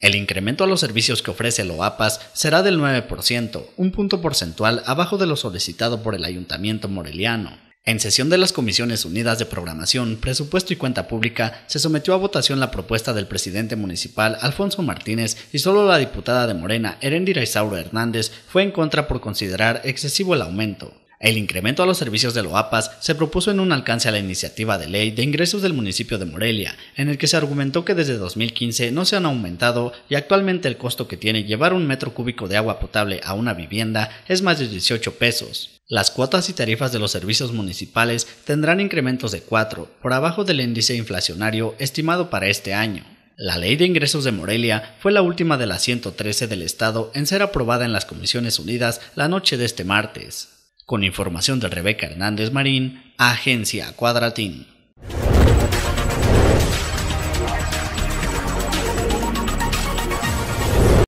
El incremento a los servicios que ofrece el OAPAS será del 9%, un punto porcentual abajo de lo solicitado por el Ayuntamiento Moreliano. En sesión de las Comisiones Unidas de Programación, Presupuesto y Cuenta Pública, se sometió a votación la propuesta del presidente municipal Alfonso Martínez y solo la diputada de Morena, Erendira Isauro Hernández, fue en contra por considerar excesivo el aumento. El incremento a los servicios de Loapas se propuso en un alcance a la iniciativa de ley de ingresos del municipio de Morelia, en el que se argumentó que desde 2015 no se han aumentado y actualmente el costo que tiene llevar un metro cúbico de agua potable a una vivienda es más de 18 pesos. Las cuotas y tarifas de los servicios municipales tendrán incrementos de 4, por abajo del índice inflacionario estimado para este año. La ley de ingresos de Morelia fue la última de las 113 del Estado en ser aprobada en las Comisiones Unidas la noche de este martes. Con información de Rebeca Hernández Marín, Agencia Cuadratín.